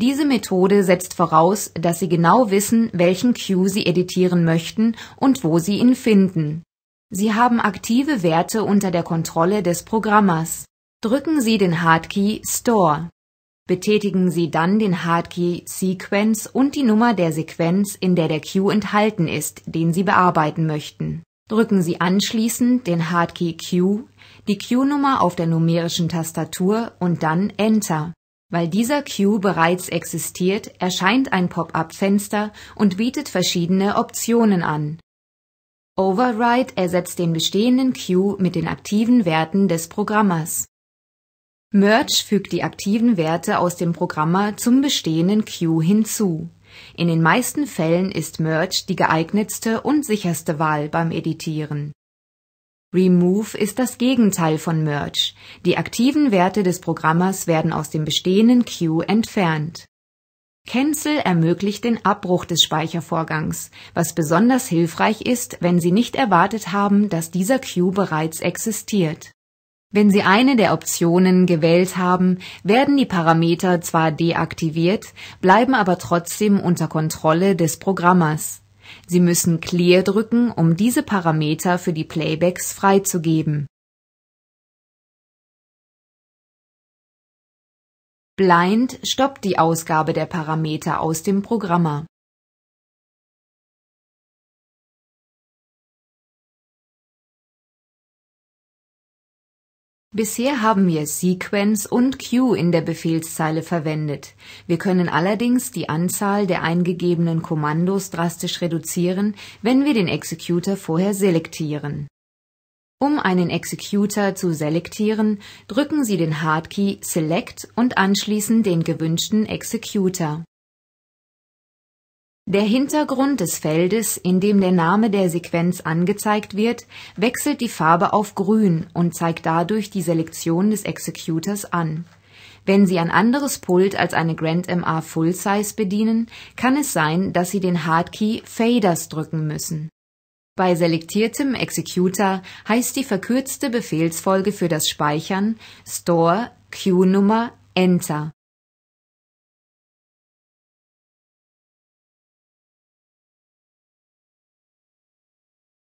Diese Methode setzt voraus, dass Sie genau wissen, welchen Cue Sie editieren möchten und wo Sie ihn finden. Sie haben aktive Werte unter der Kontrolle des Programmers. Drücken Sie den Hardkey Store. Betätigen Sie dann den Hardkey Sequence und die Nummer der Sequenz, in der der Cue enthalten ist, den Sie bearbeiten möchten. Drücken Sie anschließend den Hardkey Q, die Q-Nummer auf der numerischen Tastatur und dann Enter. Weil dieser Queue bereits existiert, erscheint ein Pop-up-Fenster und bietet verschiedene Optionen an. Override ersetzt den bestehenden Queue mit den aktiven Werten des Programmers. Merge fügt die aktiven Werte aus dem Programmer zum bestehenden Queue hinzu. In den meisten Fällen ist Merge die geeignetste und sicherste Wahl beim Editieren. Remove ist das Gegenteil von Merge. Die aktiven Werte des Programmers werden aus dem bestehenden Queue entfernt. Cancel ermöglicht den Abbruch des Speichervorgangs, was besonders hilfreich ist, wenn Sie nicht erwartet haben, dass dieser Queue bereits existiert. Wenn Sie eine der Optionen gewählt haben, werden die Parameter zwar deaktiviert, bleiben aber trotzdem unter Kontrolle des Programmers. Sie müssen Clear drücken, um diese Parameter für die Playbacks freizugeben. Blind stoppt die Ausgabe der Parameter aus dem Programmer. Bisher haben wir sequence und q in der Befehlszeile verwendet. Wir können allerdings die Anzahl der eingegebenen Kommandos drastisch reduzieren, wenn wir den Executor vorher selektieren. Um einen Executor zu selektieren, drücken Sie den Hardkey Select und anschließend den gewünschten Executor der Hintergrund des Feldes, in dem der Name der Sequenz angezeigt wird, wechselt die Farbe auf grün und zeigt dadurch die Selektion des Executors an. Wenn Sie ein anderes Pult als eine Grand-MA Full Size bedienen, kann es sein, dass Sie den Hardkey Faders drücken müssen. Bei selektiertem Executor heißt die verkürzte Befehlsfolge für das Speichern Store, Q-Nummer, Enter.